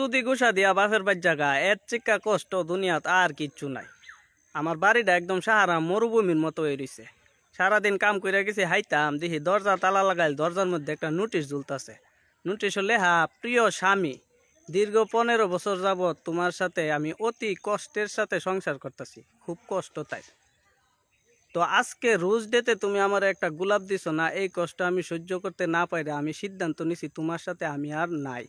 যদি গুসা দিয়া বাপের বাড়ির জাগা এর চিকা কষ্ট দুনিয়াত আর কিচ্ছু নাই আমার বাড়িটা একদম সাহারা মরুভূমির মতো হয়ে রয়েছে সারাদিন কাম করে গেছি হাইতাম দেখি দরজা তালা লাগাইল দরজার মধ্যে একটা নোটিশ জুলতাছে নোটিশ লেহা প্রিয় স্বামী দীর্ঘ পনেরো বছর যাবৎ তোমার সাথে আমি অতি কষ্টের সাথে সংসার করতেছি খুব কষ্ট তাই তো আজকে রোজ ডেতে তুমি আমার একটা গোলাপ দিছো না এই কষ্ট আমি সহ্য করতে না পাইলে আমি সিদ্ধান্ত নিছি তোমার সাথে আমি আর নাই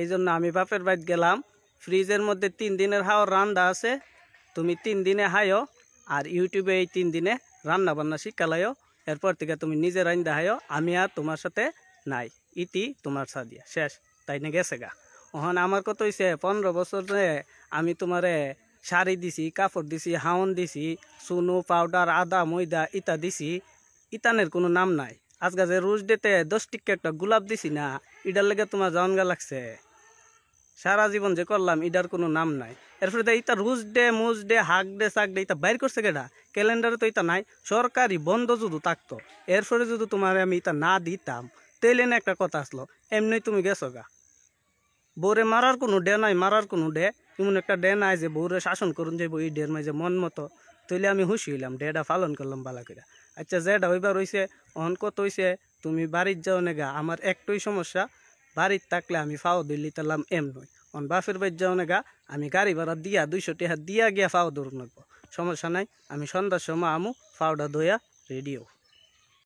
এই জন্য আমি বাপের বাড়িতে গেলাম ফ্রিজের মধ্যে তিন দিনের হাওয়ার রান্না আছে তুমি তিন দিনে হায়ো আর ইউটিউবে এই তিন দিনে রান্না বান্না শিক্ষালায়ও এরপর থেকে তুমি নিজে রান্না হায়ো আমি আর তোমার সাথে নাই ইতি তোমার সাদিয়া শেষ তাই না গেছে গা ওহন আমার কত হয়েছে পনেরো বছরে আমি তোমারে শাড়ি দিছি কাপড় দিছি হাওন দিছি সুনু পাউডার আদা ময়দা ইতা দিছি ইতানের কোনো নাম নাই আজকে যে রোজ ডেতে দশ টিকা একটা গোলাপ দিছি না এটার লেগে তোমার জনগা লাগছে সারা জীবন যে করলাম এটার কোনো নাম নাই এরপরে তো এটা রুজ ডে মুজ ডে হাক ডে সাক ডে এটা বাইর করছে কেটা ক্যালেন্ডারে তো এটা নাই সরকারি বন্ধ যদি থাকতো এরপরে যদি তোমার আমি এটা না দিতাম না একটা কথা আসলো এমনি তুমি গেছো গা বৌরে মারার কোনো ডে নাই মারার কোনো ডে এমন একটা ডে নাই যে বৌরে শাসন করুন যাইব এই ডের মাঝে মন মতো তৈলে আমি হুশি হইলাম ডেটা পালন করলাম বালা করে আচ্ছা যেটা ওইবার হইছে অনকত কত তুমি বাড়ির যাও নেগা আমার একটাই সমস্যা বাড়ির থাকলে আমি ফাও দিল্লি তালাম এম নই অন বাফের বাইর যাওয়া গা আমি গাড়ি ভাড়া দিয়া দুইশো টাকা দিয়া গিয়া ফাও দৌড় নেব সমস্যা নাই আমি সন্ধ্যার সময় আমু ফাওডা ধোয়া রেডিও